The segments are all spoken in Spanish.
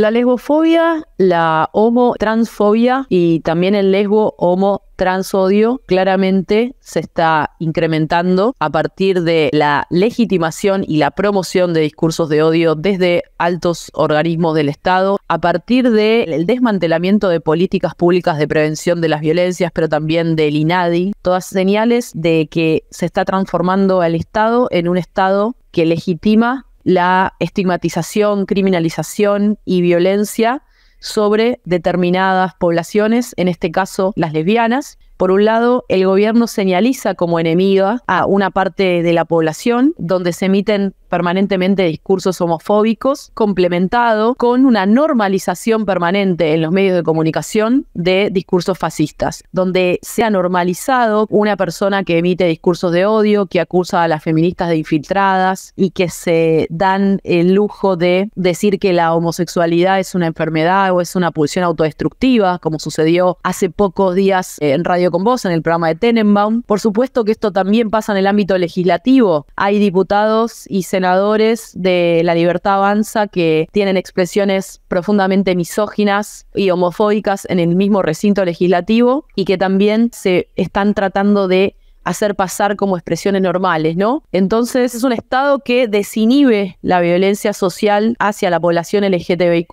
La lesbofobia, la homotransfobia y también el lesbo homo transodio claramente se está incrementando a partir de la legitimación y la promoción de discursos de odio desde altos organismos del Estado, a partir del desmantelamiento de políticas públicas de prevención de las violencias, pero también del INADI, todas señales de que se está transformando al Estado en un Estado que legitima la estigmatización, criminalización y violencia sobre determinadas poblaciones, en este caso las lesbianas, por un lado, el gobierno señaliza como enemiga a una parte de la población, donde se emiten permanentemente discursos homofóbicos, complementado con una normalización permanente en los medios de comunicación de discursos fascistas, donde se ha normalizado una persona que emite discursos de odio, que acusa a las feministas de infiltradas y que se dan el lujo de decir que la homosexualidad es una enfermedad o es una pulsión autodestructiva, como sucedió hace pocos días en Radio con vos en el programa de Tenenbaum. Por supuesto que esto también pasa en el ámbito legislativo. Hay diputados y senadores de la Libertad Avanza que tienen expresiones profundamente misóginas y homofóbicas en el mismo recinto legislativo y que también se están tratando de hacer pasar como expresiones normales, ¿no? Entonces es un Estado que desinhibe la violencia social hacia la población LGTBIQ,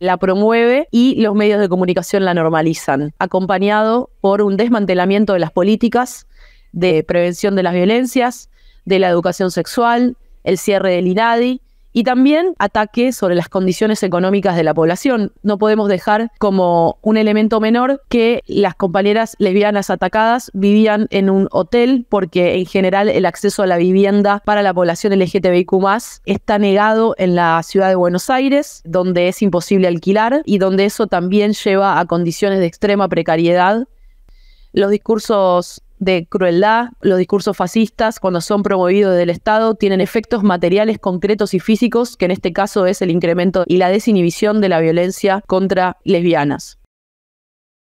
la promueve y los medios de comunicación la normalizan, acompañado por un desmantelamiento de las políticas de prevención de las violencias, de la educación sexual, el cierre del INADI y también ataque sobre las condiciones económicas de la población. No podemos dejar como un elemento menor que las compañeras lesbianas atacadas vivían en un hotel porque en general el acceso a la vivienda para la población LGTBIQ está negado en la ciudad de Buenos Aires, donde es imposible alquilar y donde eso también lleva a condiciones de extrema precariedad. Los discursos de crueldad, los discursos fascistas, cuando son promovidos del Estado, tienen efectos materiales concretos y físicos, que en este caso es el incremento y la desinhibición de la violencia contra lesbianas.